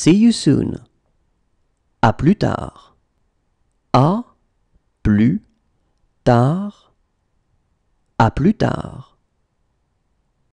See you soon. À plus tard. À plus tard. À plus tard.